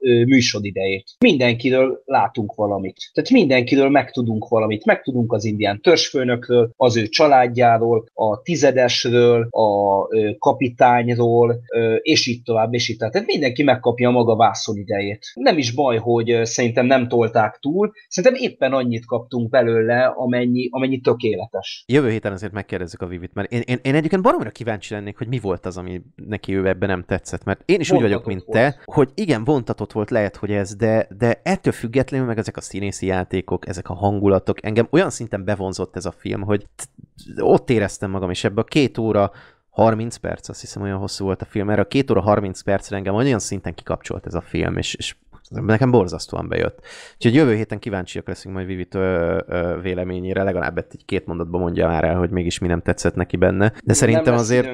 idejét. Mindenkiről látunk valamit. Tehát mindenkiről megtudunk valamit. Megtudunk az indián törzsfőnökről, az ő családjáról, a tizedesről, a kapitányról, és itt tovább, és itt tovább. Tehát mindenki megkapja maga vászon idejét. Nem is baj, hogy szerintem nem tolták túl, szerintem éppen annyit kaptunk belőle, amennyi, amennyi tökéletes. Jövő héten azért megkérdezzük a Vivit, mert én, én, én egyébként baromra kíváncsi lennék, hogy mi volt az, ami neki ő ebben nem tetszett, mert én is vontatott úgy vagyok, mint volt. te, hogy igen, vontatott volt, lehet, hogy ez, de, de ettől függetlenül meg ezek a színészi játékok, ezek a hangulatok, engem olyan szinten bevonzott ez a film, hogy ott éreztem magam, és ebbe a két óra 30 perc, azt hiszem olyan hosszú volt a film, erre a 2 óra 30 percre engem olyan szinten kikapcsolt ez a film, és, és nekem borzasztóan bejött. Úgyhogy jövő héten kíváncsiak leszünk majd Vivit véleményére, legalább egy két mondatban mondja már el, hogy mégis mi nem tetszett neki benne. De szerintem azért...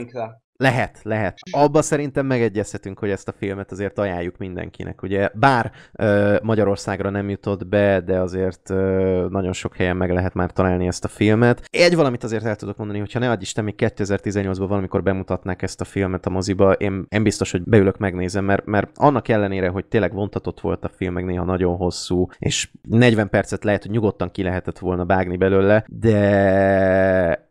Lehet, lehet. Abba szerintem megegyezhetünk, hogy ezt a filmet azért ajánljuk mindenkinek. Ugye bár ö, Magyarországra nem jutott be, de azért ö, nagyon sok helyen meg lehet már találni ezt a filmet. Egy valamit azért el tudok mondani, hogyha ne adj Isten, még 2018-ban valamikor bemutatnák ezt a filmet a moziba, én, én biztos, hogy beülök, megnézem, mert, mert annak ellenére, hogy tényleg vontatott volt a film, meg néha nagyon hosszú, és 40 percet lehet, hogy nyugodtan ki lehetett volna bágni belőle, de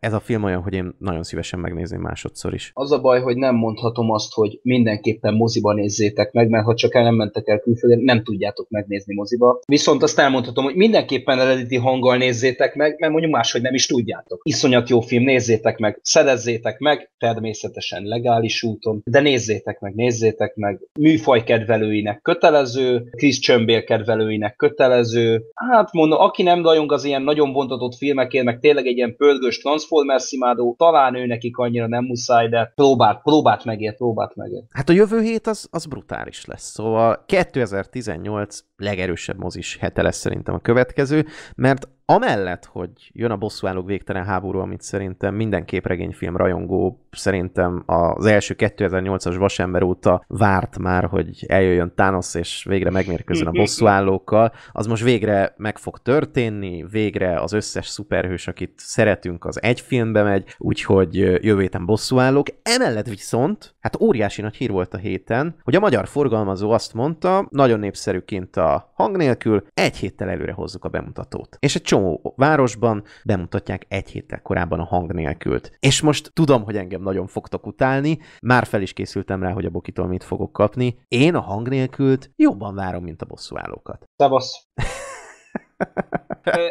ez a film olyan, hogy én nagyon szívesen megnézem másodszor is. Az a a baj, hogy nem mondhatom azt, hogy mindenképpen moziban nézzétek meg, mert ha csak el nem mentek el külföldre, nem tudjátok megnézni moziba. Viszont azt elmondhatom, hogy mindenképpen eredeti hanggal nézzétek meg, mert mondjuk máshogy nem is tudjátok. Iszonyat jó film, nézzétek meg, szerezzétek meg, természetesen legális úton, de nézzétek meg, nézzétek meg. Műfaj kedvelőinek kötelező, Chris Csömbér kedvelőinek kötelező. Hát mondom, aki nem dajong az ilyen nagyon bontatott filmekért, meg tényleg egy ilyen pörgős Transformers imádó, talán ő nekik annyira nem muszáj, de próbált, próbált megért, próbált megért. Hát a jövő hét az, az brutális lesz. Szóval 2018 legerősebb mozis hete lesz szerintem a következő, mert amellett, hogy jön a bosszúállók végtelen háború, amit szerintem minden képregényfilm rajongó szerintem az első 2008-as vasember óta várt már, hogy eljöjjön Thanos és végre megmérkőzön a bosszúállókkal, az most végre meg fog történni, végre az összes szuperhős, akit szeretünk, az egy filmbe megy, úgyhogy jövő héten bosszúállók. Emellett viszont, hát óriási nagy hír volt a héten, hogy a magyar forgalmazó azt mondta, nagyon népszerűként a hang nélkül, egy héttel előre hozzuk a bemutatót. És egy csomó csomó városban bemutatják egy héttel korábban a hang nélkült. És most tudom, hogy engem nagyon fogtok utálni, már fel is készültem rá, hogy a Bokitól mit fogok kapni. Én a hang nélkült jobban várom, mint a bosszúállókat. Szevasz!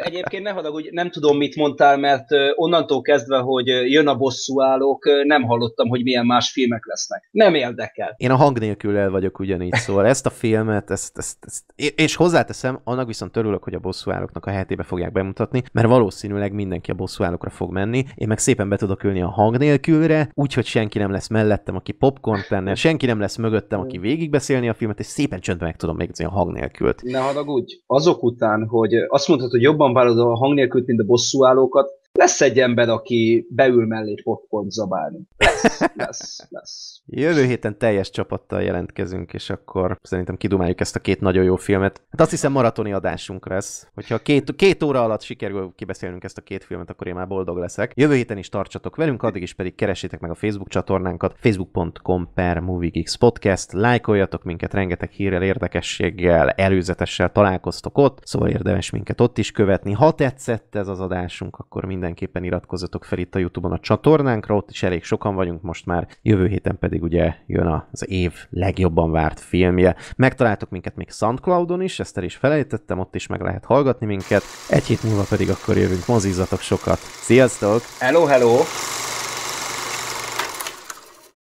Egyébként ne haragudj, nem tudom, mit mondtál, mert onnantól kezdve, hogy jön a állók, nem hallottam, hogy milyen más filmek lesznek. Nem érdekel. Én a hang nélkül el vagyok ugyanígy, szóval ezt a filmet, ezt, ezt, ezt és hozzáteszem, annak viszont örülök, hogy a állóknak a hetébe fogják bemutatni, mert valószínűleg mindenki a állókra fog menni. Én meg szépen be tudok ülni a hang nélkülre, úgyhogy senki nem lesz mellettem, aki popcorn lenne, senki nem lesz mögöttem, aki végigbeszélni a filmet, és szépen csöndben meg tudom még a hang nélkült. Ne haragudj, azok után, hogy azt mondhatod, hogy jobban vállalod a hang nélkül, mint a bosszúállókat, lesz egy ember, aki beül mellé popcorn zabálni. Lesz, lesz, lesz. Jövő héten teljes csapattal jelentkezünk, és akkor szerintem kidumáljuk ezt a két nagyon jó filmet. Hát azt hiszem maratoni adásunk lesz. Hogyha két, két óra alatt sikerül kibeszélnünk ezt a két filmet, akkor én már boldog leszek. Jövő héten is tartsatok velünk, addig is pedig keresétek meg a Facebook csatornánkat, facebook.com per Podcast, lájkoljatok minket, rengeteg hírrel, érdekességgel, előzetessel találkoztok ott, szóval érdemes minket ott is követni. Ha tetszett ez az adásunk, akkor mind mindenképpen iratkozzatok fel itt a Youtube-on a csatornánkra, ott is elég sokan vagyunk most már, jövő héten pedig ugye jön az év legjobban várt filmje. Megtaláltok minket még Soundcloudon is, ezt el is felejtettem, ott is meg lehet hallgatni minket, egy hét múlva pedig akkor jövünk, mozizzatok sokat! Sziasztok! Hello, hello!